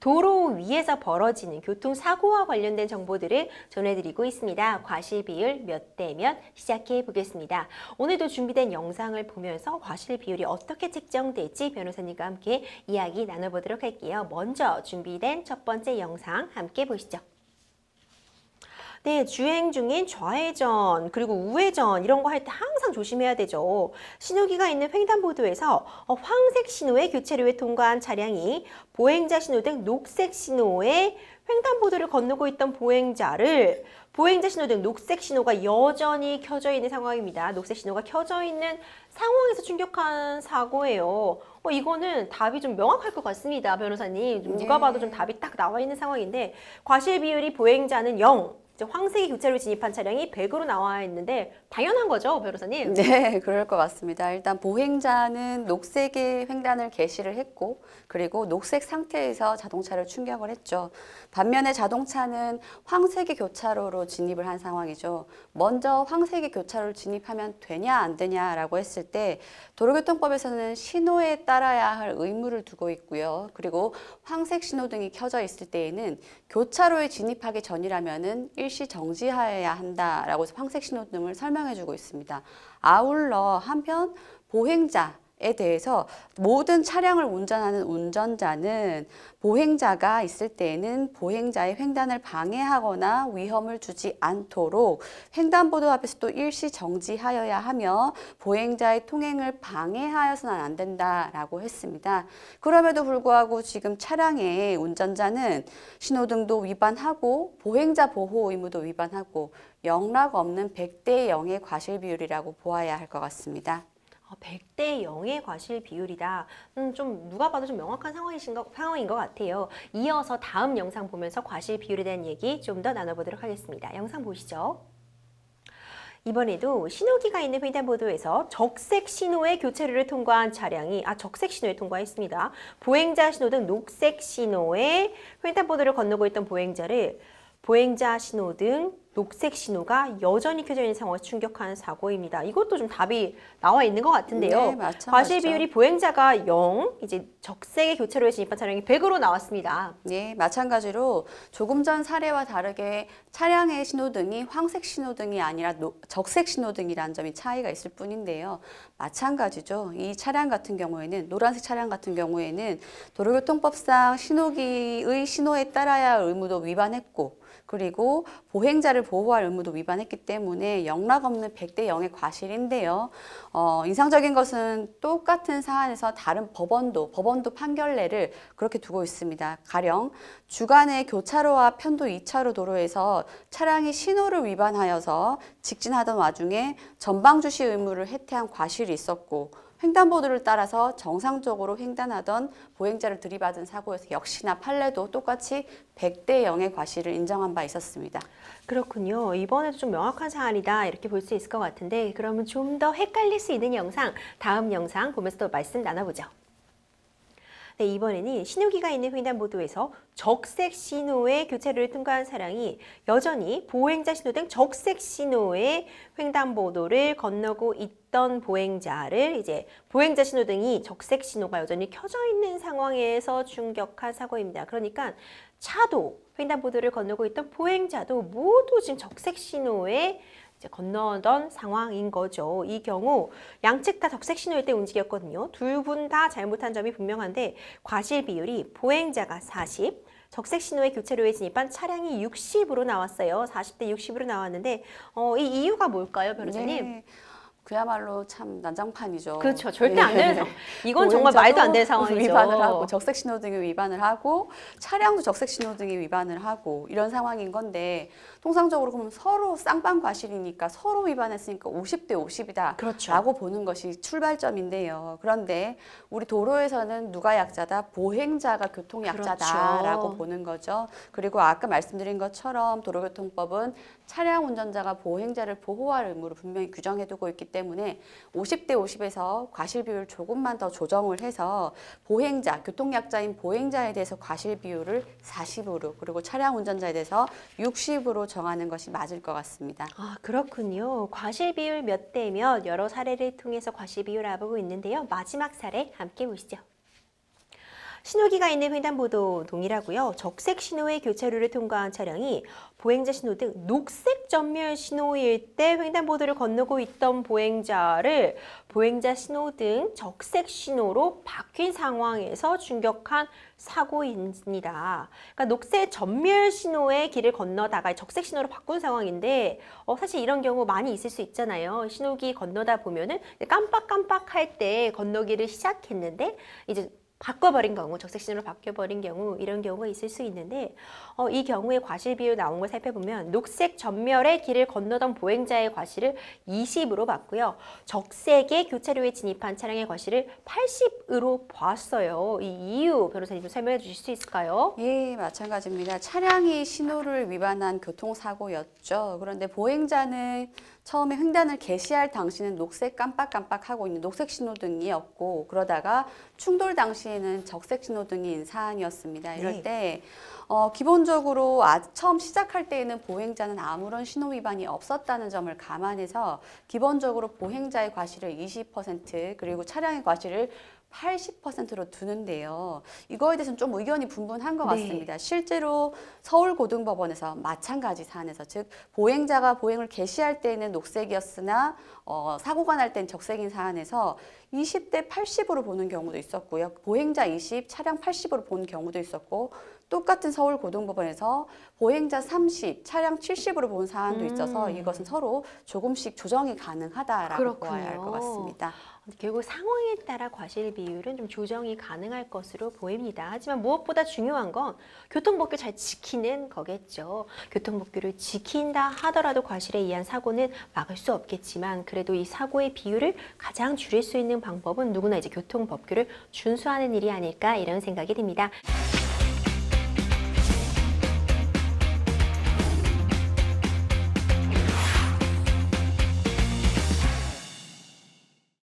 도로 위에서 벌어지는 교통사고와 관련된 정보들을 전해드리고 있습니다. 과실비율 몇대면 시작해 보겠습니다. 오늘도 준비된 영상을 보면서 과실비율이 어떻게 책정될지 변호사님과 함께 이야기 나눠보도록 할게요. 먼저 준비된 첫 번째 영상 함께 보시죠. 네, 주행 중인 좌회전 그리고 우회전 이런 거 할 때 항상 조심해야 되죠. 신호기가 있는 횡단보도에서 어, 황색 신호의 교차로에 통과한 차량이 보행자 신호 등 녹색 신호에 횡단보도를 건너고 있던 보행자를 보행자 신호등 녹색 신호가 여전히 켜져 있는 상황입니다. 녹색 신호가 켜져 있는 상황에서 충격한 사고예요. 어, 이거는 답이 좀 명확할 것 같습니다. 변호사님. 누가 네. 봐도 좀 답이 딱 나와 있는 상황인데 과실 비율이 보행자는 0, 황색의 교차로 진입한 차량이 100으로 나와 있는데 당연한 거죠, 변호사님? 네, 그럴 것 같습니다. 일단 보행자는 녹색의 횡단을 개시를 했고 그리고 녹색 상태에서 자동차를 충격을 했죠. 반면에 자동차는 황색의 교차로로 진입을 한 상황이죠. 먼저 황색의 교차로를 진입하면 되냐 안 되냐라고 했을 때 도로교통법에서는 신호에 따라야 할 의무를 두고 있고요. 그리고 황색 신호등이 켜져 있을 때에는 교차로에 진입하기 전이라면은 필시 정지하여야 한다라고 해서 황색 신호등을 설명해주고 있습니다. 아울러 한편 보행자 에 대해서 모든 차량을 운전하는 운전자는 보행자가 있을 때에는 보행자의 횡단을 방해하거나 위험을 주지 않도록 횡단보도 앞에서 또 일시 정지하여야 하며 보행자의 통행을 방해하여서는 안 된다라고 했습니다. 그럼에도 불구하고 지금 차량의 운전자는 신호등도 위반하고 보행자 보호 의무도 위반하고 영락 없는 100대 0의 과실 비율이라고 보아야 할 것 같습니다. 100대 아, 0의 과실 비율이다. 음, 좀 누가 봐도 좀 명확한 상황이신 거, 상황인 것 같아요. 이어서 다음 영상 보면서 과실 비율에 대한 얘기 좀 더 나눠보도록 하겠습니다. 영상 보시죠. 이번에도 신호기가 있는 횡단보도에서 적색 신호의 교체를 통과한 차량이 아 적색 신호에 통과했습니다. 보행자 신호 등 녹색 신호에 횡단보도를 건너고 있던 보행자를 보행자 신호 등 녹색 신호가 여전히 켜져 있는 상황에서 충격하는 사고입니다. 이것도 좀 답이 나와 있는 것 같은데요. 네, 과실 비율이 보행자가 0, 이제 적색의 교차로에 진입한 차량이 100으로 나왔습니다. 네, 마찬가지로 조금 전 사례와 다르게 차량의 신호등이 황색 신호등이 아니라 노, 적색 신호등이라는 점이 차이가 있을 뿐인데요. 마찬가지죠. 이 차량 같은 경우에는 노란색 차량 같은 경우에는 도로교통법상 신호기의 신호에 따라야 의무도 위반했고 그리고 보행자를 피해자를 보호할 의무도 위반했기 때문에 영락 없는 100대 0의 과실인데요. 어, 인상적인 것은 똑같은 사안에서 다른 법원도 법원도 판결례를 그렇게 두고 있습니다. 가령 주간의 교차로와 편도 2차로 도로에서 차량이 신호를 위반하여서 직진하던 와중에 전방주시 의무를 해태한 과실이 있었고 횡단보도를 따라서 정상적으로 횡단하던 보행자를 들이받은 사고에서 역시나 판례도 똑같이 100대 0의 과실을 인정한 바 있었습니다. 그렇군요. 이번에도 좀 명확한 사안이다 이렇게 볼 수 있을 것 같은데 그러면 좀 더 헷갈릴 수 있는 영상 다음 영상 보면서 또 말씀 나눠보죠. 네, 이번에는 신호기가 있는 횡단보도에서 적색 신호의 교체를 통과한 차량이 여전히 보행자 신호등 적색 신호의 횡단보도를 건너고 있던 보행자를 이제 보행자 신호등이 적색 신호가 여전히 켜져 있는 상황에서 충격한 사고입니다. 그러니까 차도 횡단보도를 건너고 있던 보행자도 모두 지금 적색 신호에 이제 건너던 상황인 거죠. 이 경우 양측 다 적색 신호일 때 움직였거든요. 둘 분 다 잘못한 점이 분명한데 과실 비율이 보행자가 40, 적색 신호의 교차로에 진입한 차량이 60으로 나왔어요. 40대 60으로 나왔는데 어, 이 이유가 뭘까요, 변호사님? 네. 그야말로 참 난장판이죠. 그렇죠. 절대 안 네. 되는 상황. 이건 정말 말도 안 되는 상황이죠. 위반을 하고 적색 신호등이 위반을 하고 차량도 적색 신호등이 위반을 하고 이런 상황인 건데 통상적으로 그럼 서로 쌍방 과실이니까 서로 위반했으니까 50대 5 0이다 그렇죠. 보는 것이 출발점인데요. 그런데 우리 도로에서는 누가 약자다? 보행자가 교통 약자다라고 그렇죠. 보는 거죠. 그리고 아까 말씀드린 것처럼 도로교통법은 차량 운전자가 보행자를 보호할 의무를 분명히 규정해두고 있기 때문에 50대 50에서 과실 비율 조금만 더 조정을 해서 보행자, 교통약자인 보행자에 대해서 과실 비율을 40으로 그리고 차량 운전자에 대해서 60으로 정하는 것이 맞을 것 같습니다. 아 그렇군요. 과실 비율 몇 대면 여러 사례를 통해서 과실 비율을 알아보고 있는데요. 마지막 사례 함께 보시죠. 신호기가 있는 횡단보도 동일하고요. 적색 신호의 교차로를 통과한 차량이 보행자 신호 등 녹색 전면 신호일 때 횡단보도를 건너고 있던 보행자를 보행자 신호 등 적색 신호로 바뀐 상황에서 충격한 사고입니다. 그러니까 녹색 전멸 신호의 길을 건너다가 적색 신호로 바꾼 상황인데 어, 사실 이런 경우 많이 있을 수 있잖아요. 신호기 건너다 보면은 깜빡깜빡할 때 건너기를 시작했는데 이제 바꿔버린 경우, 적색신호로 바뀌어버린 경우 이런 경우가 있을 수 있는데 어, 이 경우에 과실 비율 나온 걸 살펴보면 녹색 전멸의 길을 건너던 보행자의 과실을 20으로 봤고요. 적색의 교차로에 진입한 차량의 과실을 80으로 봤어요. 이 이유 변호사님 좀 설명해 주실 수 있을까요? 예, 마찬가지입니다. 차량이 신호를 위반한 교통사고였죠. 그런데 보행자는 처음에 횡단을 개시할 당시는 녹색 깜빡깜빡하고 있는 녹색 신호등이었고 그러다가 충돌 당시 당시에는 적색 신호등인 사항이었습니다. 이럴 네. 때 어, 기본적으로 아, 처음 시작할 때에는 보행자는 아무런 신호 위반이 없었다는 점을 감안해서 기본적으로 보행자의 과실을 20% 그리고 차량의 과실을 80%로 두는데요. 이거에 대해서는 좀 의견이 분분한 것 네. 같습니다. 실제로 서울고등법원에서 마찬가지 사안에서 즉 보행자가 보행을 개시할 때는 에 녹색이었으나 어, 사고가 날 때는 적색인 사안에서 20대 80으로 보는 경우도 있었고요. 보행자 20, 차량 80으로 본 경우도 있었고 똑같은 서울고등법원에서 보행자 30, 차량 70으로 본 사안도 있어서 음. 이것은 서로 조금씩 조정이 가능하다라고 봐야 할 것 같습니다. 결국 상황에 따라 과실 비율은 좀 조정이 가능할 것으로 보입니다. 하지만 무엇보다 중요한 건 교통법규 잘 지키는 거겠죠. 교통법규를 지킨다 하더라도 과실에 의한 사고는 막을 수 없겠지만 그래도 이 사고의 비율을 가장 줄일 수 있는 방법은 누구나 이제 교통법규를 준수하는 일이 아닐까 이런 생각이 듭니다.